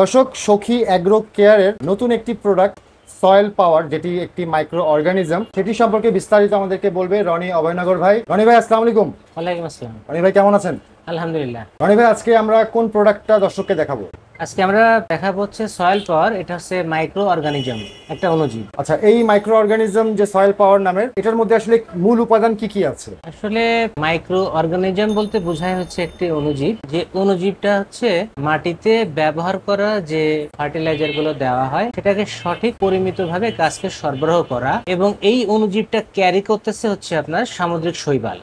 দর্শক সখী অ্যাগ্রো কেয়ারের নতুন একটি প্রোডাক্ট সয়েল পাওয়ার যেটি একটি মাইক্রো অর্গানিজম সেটি সম্পর্কে বিস্তারিত আমাদেরকে বলবে রনি অভয়নগর ভাই রনি ভাই আসসালাম আলাইকুম ওয়ালাইকুম আসসালাম রনি ভাই কেমন আছেন আলহামদুলিল্লাহ রনি ভাই আজকে আমরা কোন প্রোডাক্টটা দর্শককে দেখাবো আজকে আমরা দেখা হচ্ছে সয়েল পাওয়ার এটা হচ্ছে মাইক্রো অর্গানিজম একটা অনুজীব আচ্ছা এই মাইক্রো অর্গানিজম যে সয়েল পাওয়ার নামের এটার মধ্যে আসলে মূল উপাদান কি কি আছে আসলে মাইক্রো অর্গানিজম বলতে বোঝায় হচ্ছে একটি অনুজীব যে অনুজীবটা হচ্ছে মাটিতে ব্যবহার করা যে ফার্টিলাইজার গুলো দেওয়া হয় সেটাকে সঠিক পরিমিত ভাবে গাছকে সরবরাহ করা এবং এই অনুজীবটা ক্যারি করতেছে হচ্ছে আপনার সামুদ্রিক শৈবাল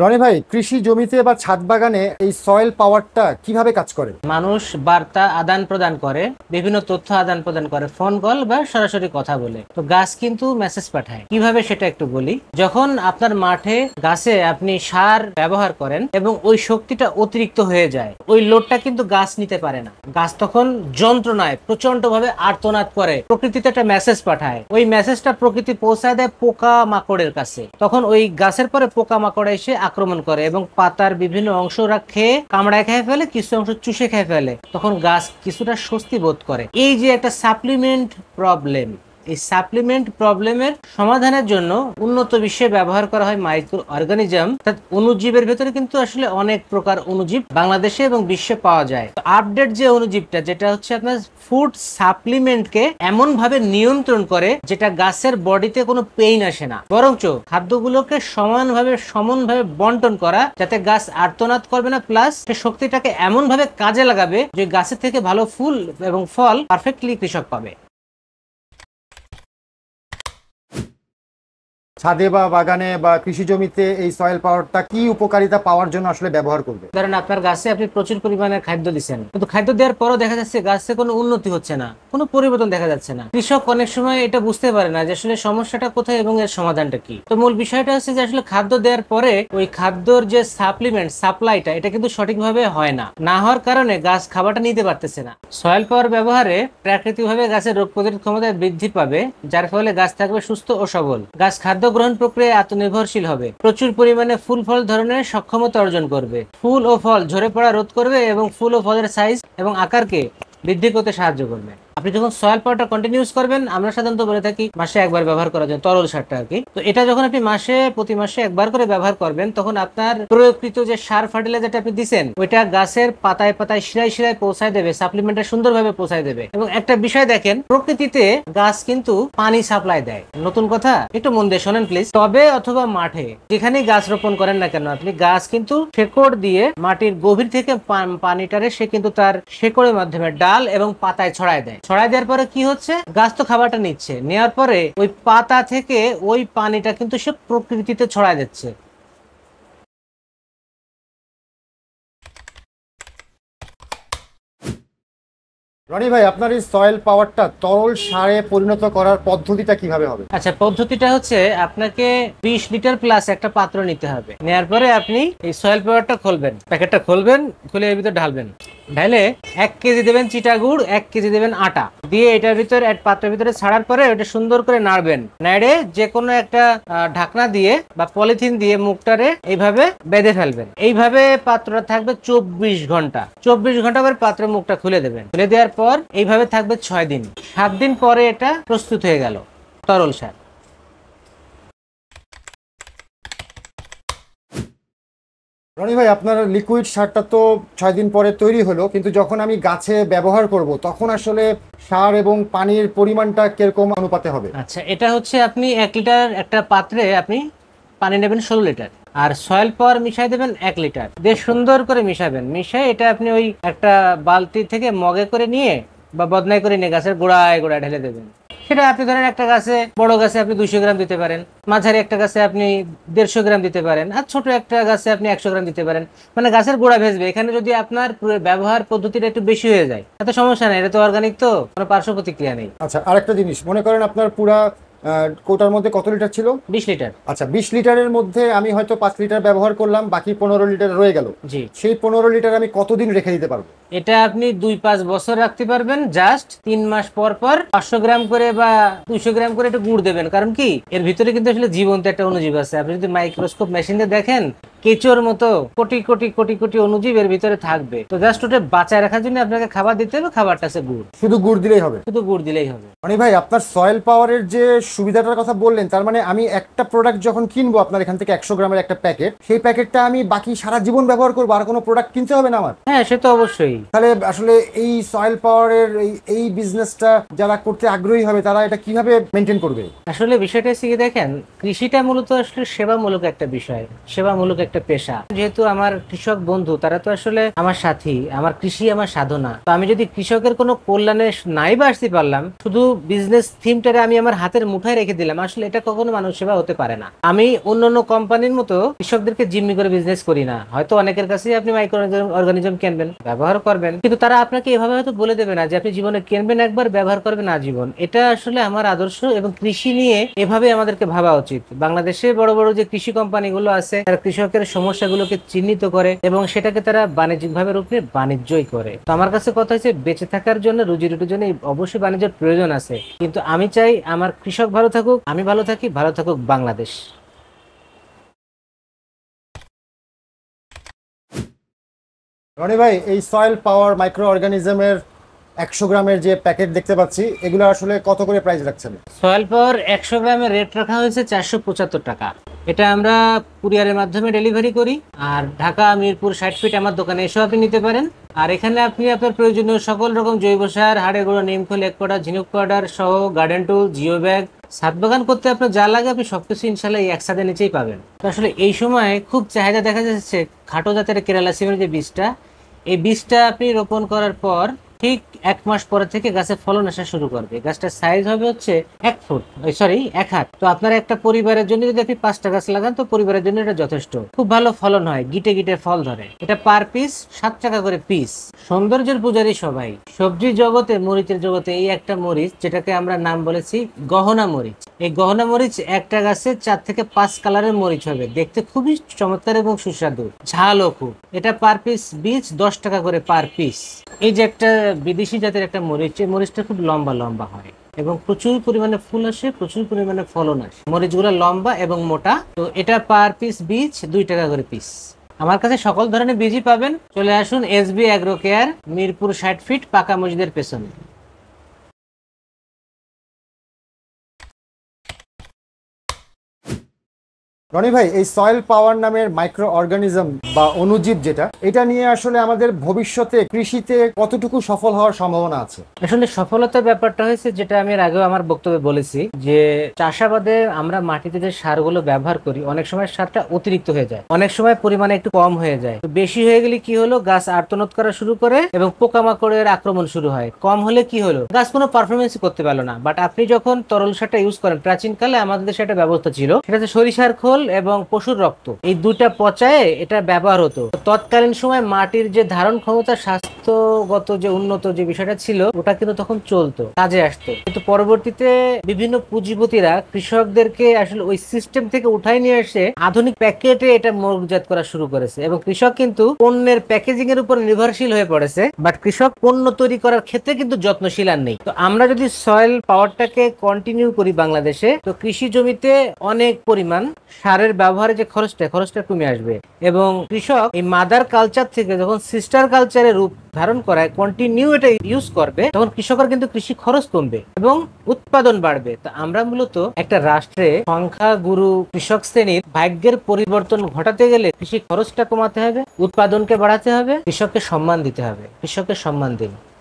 রনি ভাই কৃষি জমিতে বা ছাদ বাগানে এই সয়েল পাওয়ারটা কিভাবে কাজ করে মানুষ বার্তা আদান প্রদান করে বিভিন্ন তথ্য আদান প্রদান করে ফোন কল বা সরাসরি কথা বলে তো গাছ কিন্তু মেসেজ পাঠায় কিভাবে সেটা একটু বলি যখন আপনার মাঠে গাছে আপনি সার ব্যবহার করেন এবং ওই শক্তিটা অতিরিক্ত হয়ে যায় ওই লোডটা কিন্তু গাছ নিতে পারে না গাছ তখন যন্ত্রণায় প্রচন্ড ভাবে আর্তনাদ করে প্রকৃতিতে একটা মেসেজ পাঠায় ওই মেসেজটা প্রকৃতি পৌঁছায় দেয় পোকা মাকড়ের কাছে তখন ওই গাছের পরে পোকা মাকড় এসে আক্রমণ করে এবং পাতার বিভিন্ন অংশ খেয়ে কামড়ায় খেয়ে ফেলে কিছু অংশ চুষে খেয়ে ফেলে তখন গাছ কিছুটা স্বস্তি বোধ করে এই যে একটা সাপ্লিমেন্ট প্রবলেম এই সাপ্লিমেন্ট প্রবলেমের সমাধানের জন্য উন্নত বিশ্বে ব্যবহার করা হয় মাইক্রো অর্গানিজম অর্থাৎ অনুজীবের ভেতরে কিন্তু আসলে অনেক প্রকার অনুজীব বাংলাদেশে এবং বিশ্বে পাওয়া যায় আপডেট যে অনুজীবটা যেটা হচ্ছে আপনার ফুড সাপ্লিমেন্টকে ভাবে নিয়ন্ত্রণ করে যেটা গাছের বডিতে কোনো পেইন আসে না বরঞ্চ খাদ্যগুলোকে সমানভাবে সমানভাবে বন্টন করা যাতে গাছ আর্তনাদ করবে না প্লাস সে শক্তিটাকে এমনভাবে কাজে লাগাবে যে গাছের থেকে ভালো ফুল এবং ফল পারফেক্টলি কৃষক পাবে ছাদে বা বাগানে বা কৃষি জমিতে এই সয়েল পাওয়ারটা কি উপকারিতা পাওয়ার জন্য আসলে ব্যবহার করবে ধরেন আপনার গাছে আপনি প্রচুর পরিমাণে খাদ্য দিচ্ছেন কিন্তু খাদ্য দেওয়ার পরও দেখা যাচ্ছে গাছে কোনো উন্নতি হচ্ছে না কোনো পরিবর্তন দেখা যাচ্ছে না কৃষক অনেক সময় এটা বুঝতে পারে না যে আসলে সমস্যাটা কোথায় এবং এর সমাধানটা কি তো মূল বিষয়টা হচ্ছে যে আসলে খাদ্য দেওয়ার পরে ওই খাদ্যর যে সাপ্লিমেন্ট সাপ্লাইটা এটা কিন্তু সঠিকভাবে হয় না না হওয়ার কারণে গাছ খাবারটা নিতে পারতেছে না সয়েল পাওয়ার ব্যবহারে প্রাকৃতিকভাবে গাছের রোগ প্রতিরোধ ক্ষমতা বৃদ্ধি পাবে যার ফলে গাছ থাকবে সুস্থ ও সবল গাছ খাদ্য গ্রহণ প্রক্রিয়ায় আত্মনির্ভরশীল হবে প্রচুর পরিমাণে ফুল ফল ধরনের সক্ষমতা অর্জন করবে ফুল ও ফল ঝরে পড়া রোধ করবে এবং ফুল ও ফলের সাইজ এবং আকারকে বৃদ্ধি করতে সাহায্য করবে আপনি যখন সয়েল পাউডার কন্টিনিউস করবেন আমরা সাধারণত বলে থাকি মাসে একবার ব্যবহার করা যায় তরল সারটা আর কি তো এটা যখন আপনি মাসে প্রতি মাসে একবার করে ব্যবহার করবেন তখন আপনার প্রয়োগকৃত যে সার ফার্টিলাইজারটা আপনি দিচ্ছেন ওইটা গাছের পাতায় পাতায় শিরায় শিরায় পৌঁছায় দেবে সাপ্লিমেন্টটা সুন্দরভাবে পৌঁছায় দেবে এবং একটা বিষয় দেখেন প্রকৃতিতে গাছ কিন্তু পানি সাপ্লাই দেয় নতুন কথা একটু মন দিয়ে শোনেন প্লিজ তবে অথবা মাঠে যেখানে গাছ রোপণ করেন না কেন আপনি গাছ কিন্তু শেকড় দিয়ে মাটির গভীর থেকে পানিটারে সে কিন্তু তার শেকড়ের মাধ্যমে ডাল এবং পাতায় ছড়ায় দেয় ছড়াই দেওয়ার পরে কি হচ্ছে গাছ তো খাবারটা নিচ্ছে নেওয়ার পরে ওই পাতা থেকে ওই পানিটা কিন্তু সে প্রকৃতিতে ছড়াই যাচ্ছে রনি ভাই আপনার এই সয়েল পাওয়ারটা তরল সারে পরিণত করার পদ্ধতিটা কিভাবে হবে আচ্ছা পদ্ধতিটা হচ্ছে আপনাকে 20 লিটার প্লাস একটা পাত্র নিতে হবে নেওয়ার পরে আপনি এই সয়েল পাওয়ারটা খুলবেন প্যাকেটটা খুলবেন খুলে এর ভিতরে ঢালবেন ঢেলে এক কেজি দেবেন চিটা গুড় এক কেজি দেবেন আটা দিয়ে এটার ভিতরে এক পাত্রের ভিতরে ছাড়ার পরে ওটা সুন্দর করে নাড়বেন নাড়ে যে কোনো একটা ঢাকনা দিয়ে বা পলিথিন দিয়ে মুখটারে এইভাবে বেঁধে ফেলবেন এইভাবে পাত্রটা থাকবে চব্বিশ ঘন্টা চব্বিশ ঘন্টা পরে পাত্রের মুখটা খুলে দেবেন খুলে দেওয়ার পর এইভাবে থাকবে ছয় দিন সাত দিন পরে এটা প্রস্তুত হয়ে গেল তরল সার রনি ভাই আপনার লিকুইড সারটা তো ছয় দিন পরে তৈরি হলো কিন্তু যখন আমি গাছে ব্যবহার করব তখন আসলে সার এবং পানির পরিমাণটা কিরকম অনুপাতে হবে আচ্ছা এটা হচ্ছে আপনি এক লিটার একটা পাত্রে আপনি পানি নেবেন ষোলো লিটার আর সয়েল পাওয়ার মিশাই দেবেন এক লিটার বেশ সুন্দর করে মিশাবেন মিশাই এটা আপনি ওই একটা বালতি থেকে মগে করে নিয়ে বা বদনাই করে নিয়ে গাছের গোড়ায় গোড়ায় ঢেলে দেবেন সেটা আপনি ধরেন একটা গাছে বড় গাছে আপনি দুইশো গ্রাম দিতে পারেন মাঝারি একটা গাছে আপনি দেড়শো গ্রাম দিতে পারেন আর ছোট একটা গাছে আপনি একশো গ্রাম দিতে পারেন মানে গাছের গোড়া ভেজবে এখানে যদি আপনার ব্যবহার পদ্ধতিটা একটু বেশি হয়ে যায় তাতে সমস্যা নেই এটা তো অর্গানিক তো কোনো পার্শ্ব প্রতিক্রিয়া নেই আচ্ছা আরেকটা জিনিস মনে করেন আপনার পুরা কোটার মধ্যে কত লিটার ছিল বিশ লিটার আচ্ছা বিশ লিটারের মধ্যে আমি হয়তো পাঁচ লিটার ব্যবহার করলাম বাকি পনেরো লিটার রয়ে গেল সেই পনেরো লিটার আমি কতদিন রেখে দিতে পারবো এটা আপনি দুই পাঁচ বছর রাখতে পারবেন জাস্ট তিন মাস পর পর পাঁচশো গ্রাম করে বা দুইশো গ্রাম করে একটু গুড় দেবেন কারণ কি এর ভিতরে কিন্তু আসলে জীবন্ত একটা অনুজীব আছে আপনি যদি মাইক্রোস্কোপ মেশিনে দেখেন কেঁচোর মতো কোটি কোটি কোটি কোটি অনুজীব এর ভিতরে থাকবে তো জাস্ট ওটা বাঁচায় রাখার জন্য আপনাকে খাবার দিতে হবে খাবারটা আছে গুড় শুধু গুড় দিলেই হবে শুধু গুড় দিলেই হবে মানে ভাই আপনার সয়েল পাওয়ারের যে সুবিধাটার কথা বললেন তার মানে আমি একটা প্রোডাক্ট যখন কিনবো আপনার এখান থেকে একশো গ্রামের একটা প্যাকেট সেই প্যাকেটটা আমি বাকি সারা জীবন ব্যবহার করবো আর কোনো প্রোডাক্ট কিনতে হবে না আমার হ্যাঁ সে তো অবশ্যই তাহলে আসলে এই সয়েল পাওয়ারের এই বিজনেসটা যারা করতে আগ্রহী হবে তারা এটা কিভাবে মেনটেন করবে আসলে বিষয়টা হচ্ছে দেখেন কৃষিটা মূলত আসলে সেবামূলক একটা বিষয় সেবামূলক একটা পেশা যেহেতু আমার কৃষক বন্ধু তারা তো আসলে আমার সাথী আমার কৃষি আমার সাধনা তো আমি যদি কৃষকের কোনো কল্যাণে নাই বা আসতে পারলাম শুধু বিজনেস থিমটারে আমি আমার হাতের মুঠায় রেখে দিলাম আসলে এটা কখনো মানুষ সেবা হতে পারে না আমি অন্য অন্য কোম্পানির মতো কৃষকদেরকে জিম্মি করে বিজনেস করি না হয়তো অনেকের কাছে আপনি মাইক্রো অর্গানিজম কিনবেন ব্যবহার পারবেন কিন্তু তারা আপনাকে এভাবে হয়তো বলে দেবে না যে আপনি জীবনে কেনবেন একবার ব্যবহার করবেন আজীবন এটা আসলে আমার আদর্শ এবং কৃষি নিয়ে এভাবে আমাদেরকে ভাবা উচিত বাংলাদেশে বড় বড় যে কৃষি কোম্পানিগুলো আছে তারা কৃষকের সমস্যাগুলোকে চিহ্নিত করে এবং সেটাকে তারা বাণিজ্যিকভাবে রূপে নিয়ে বাণিজ্যই করে তো আমার কাছে কথা হচ্ছে বেঁচে থাকার জন্য রুজি রুটির জন্য অবশ্যই বাণিজ্যের প্রয়োজন আছে কিন্তু আমি চাই আমার কৃষক ভালো থাকুক আমি ভালো থাকি ভালো থাকুক বাংলাদেশ রনি ভাই এই সয়েল পাওয়ার মাইক্রো অর্গানিজমের একশো গ্রামের যে প্যাকেট দেখতে পাচ্ছি এগুলো আসলে কত করে প্রাইস রাখছেন সয়েল পাওয়ার একশো গ্রামের রেট রাখা হয়েছে চারশো পঁচাত্তর টাকা এটা আমরা কুরিয়ারের মাধ্যমে ডেলিভারি করি আর ঢাকা মিরপুর ষাট ফিট আমার দোকানে এসে আপনি নিতে পারেন আর এখানে আপনি আপনার প্রয়োজনীয় সকল রকম জৈব সার হাড়ে গুঁড়ো নিমখোল এক কোটা ঝিনুক পাউডার সহ গার্ডেন টুল জিও ব্যাগ ছাদ বাগান করতে আপনার যা লাগে আপনি সব কিছু ইনশাল্লাহ এই একসাথে নিচেই পাবেন তো আসলে এই সময় খুব চাহিদা দেখা যাচ্ছে খাটো জাতের কেরালা সিমের যে বীজটা এই বীজটা আপনি রোপণ করার পর ঠিক এক মাস পরে থেকে গাছে ফলন আসা শুরু করবে গাছটার সাইজ হবে হচ্ছে এক ফুট সরি এক হাত তো আপনার একটা পরিবারের জন্য যদি আপনি পাঁচটা গাছ লাগান তো পরিবারের জন্য এটা যথেষ্ট খুব ভালো ফলন হয় গিটে গিটে ফল ধরে এটা পার পিস সাত টাকা করে পিস সৌন্দর্যের পূজারী সবাই সবজি জগতে মরিচের জগতে এই একটা মরিচ যেটাকে আমরা নাম বলেছি গহনা মরিচ এই গহনা মরিচ একটা গাছে চার থেকে পাঁচ কালারের মরিচ হবে দেখতে খুবই চমৎকার এবং সুস্বাদু ঝালও খুব এটা পার পিস বীজ দশ টাকা করে পার পিস এই যে একটা বিদেশি জাতের একটা মরিচ এই মরিচটা খুব লম্বা লম্বা হয় এবং প্রচুর পরিমাণে ফুল আসে প্রচুর পরিমাণে ফলন আসে মরিচগুলো লম্বা এবং মোটা তো এটা পার পিস বীজ দুই টাকা করে পিস আমার কাছে সকল ধরনের বীজই পাবেন চলে আসুন S B agro care Mirpur ষাট ফিট পাকা মসজিদের পেছনে রনি ভাই এই সয়েল পাওয়ার নামের মাইক্রো অর্গানিজম বা অনুজীব যেটা এটা নিয়ে আসলে আমাদের ভবিষ্যতে কৃষিতে কতটুকু সফল হওয়ার সম্ভাবনা আছে আসলে সফলতার ব্যাপারটা হয়েছে যেটা আমি আগেও আমার বক্তব্যে বলেছি যে চাষাবাদে আমরা মাটিতে যে সারগুলো ব্যবহার করি অনেক সময় সারটা অতিরিক্ত হয়ে যায় অনেক সময় পরিমাণে একটু কম হয়ে যায় বেশি হয়ে গেলে কি হলো গাছ আর্তনত করা শুরু করে এবং পোকামাকড়ের আক্রমণ শুরু হয় কম হলে কি হলো গাছ কোনো পারফরমেন্স করতে পারলো না বাট আপনি যখন তরল সারটা ইউজ করেন প্রাচীনকালে আমাদের দেশে একটা ব্যবস্থা ছিল সেটা হচ্ছে সরিষার খোল এবং পশুর রক্ত এই দুটা পচায়ে এটা ব্যবহার হতো তৎকালীন সময় মাটির যে ধারণ ক্ষমতা স্বাস্থ্য গত যে উন্নত যে বিষয়টা ছিল ওটা কিন্তু তখন চলতো কাজে আসতো কিন্তু পরবর্তীতে বিভিন্ন পুঁজিপতিরা কৃষকদেরকে আসলে ওই সিস্টেম থেকে উঠাই নিয়ে এসে আধুনিক প্যাকেটে এটা মরুজাত করা শুরু করেছে এবং কৃষক কিন্তু পণ্যের প্যাকেজিং এর উপর নির্ভরশীল হয়ে পড়েছে বাট কৃষক পণ্য তৈরি করার ক্ষেত্রে কিন্তু যত্নশীল আর নেই তো আমরা যদি সয়েল পাওয়ারটাকে কন্টিনিউ করি বাংলাদেশে তো কৃষি জমিতে অনেক পরিমাণ সারের ব্যবহারে যে খরচটা খরচটা কমে আসবে এবং কৃষক এই মাদার কালচার থেকে যখন সিস্টার কালচারে রূপ ধারণ করায় কন্টিনিউ এটা ইউজ করবে তখন কৃষকের কিন্তু কৃষি খরচ কমবে এবং উৎপাদন বাড়বে তো আমরা মূলত একটা রাষ্ট্রে সংখ্যা গুরু কৃষক শ্রেণীর ভাগ্যের পরিবর্তন ঘটাতে গেলে কৃষি খরচটা কমাতে হবে উৎপাদনকে বাড়াতে হবে কৃষককে সম্মান দিতে হবে কৃষককে সম্মান দিন